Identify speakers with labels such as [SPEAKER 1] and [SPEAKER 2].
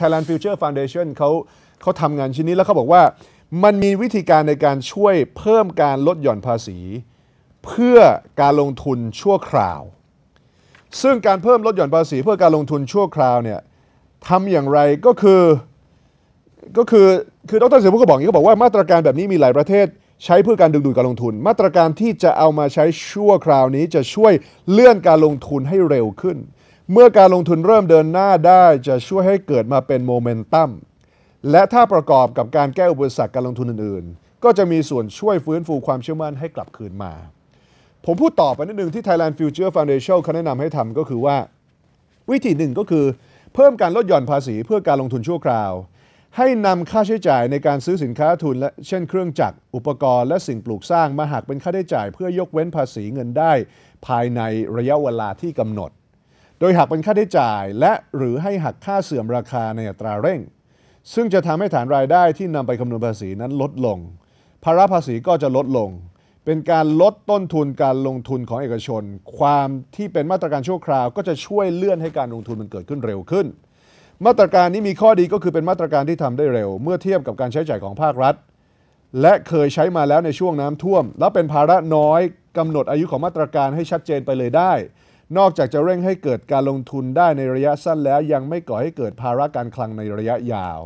[SPEAKER 1] Thailand Future Foundation เขาเขาทำงานชิ้นนี้แล้วเขาบอกว่ามันมีวิธีการในการช่วยเพิ่มการลดหย่อนภาษี เพื่อการลงทุนชั่วคราว ซึ่งการเพิ่มลดหย่อนภาษีเพื่อการลงทุนชั่วคราวเนี่ยทำอย่างไรก็คือก็คือคือดรเสรีพุก็บอกอย่างนี้บอกว่ามาตรการแบบนี้มีหลายประเทศใช้เพื่อการดึงดูดการลงทุน มาตรการที่จะเอามาใช้ชั่วคราวนี้จะช่วยเลื่อนการลงทุนให้เร็วขึ้นเมื่อการลงทุนเริ่มเดินหน้าได้จะช่วยให้เกิดมาเป็นโมเมนตัมและถ้าประกอบกับการแก้อุปสรรคการลงทุนอื่นๆ ก็จะมีส่วนช่วยฟื้นฟูความเชื่อมั่นให้กลับคืนมา ผมพูดต่อไปนิดนึงที่ Thailand Future Foundation เขาแนะนำให้ทำก็คือว่า วิธีหนึ่งก็คือ เพิ่มการลดหย่อนภาษีเพื่อการลงทุนชั่วคราว ให้นำค่าใช้จ่ายในการซื้อสินค้าทุนและเช่นเครื่องจักรอุปกรณ์และสิ่งปลูกสร้าง มาหักเป็นค่าใช้จ่ายเพื่อยกเว้นภาษีเงินได้ ภายในระยะเวลาที่กำหนดโดยหักเป็นค่าใช้จ่ายและหรือให้หักค่าเสื่อมราคาในอัตราเร่ง ซึ่งจะทำให้ฐานรายได้ที่นำไปคำนวณภาษีนั้นลดลง ภาระภาษีก็จะลดลง เป็นการลดต้นทุนการลงทุนของเอกชน ความที่เป็นมาตรการชั่วคราวก็จะช่วยเลื่อนให้การลงทุนมันเกิดขึ้นเร็วขึ้น มาตรการนี้มีข้อดีก็คือเป็นมาตรการที่ทำได้เร็ว เมื่อเทียบกับการใช้จ่ายของภาครัฐ และเคยใช้มาแล้วในช่วงน้ำท่วม และเป็นภาระน้อยกำหนดอายุของมาตรการให้ชัดเจนไปเลยได้นอกจากจะเร่งให้เกิดการลงทุนได้ในระยะสั้นแล้วยังไม่ก่อให้เกิดภาระการคลังในระยะยาว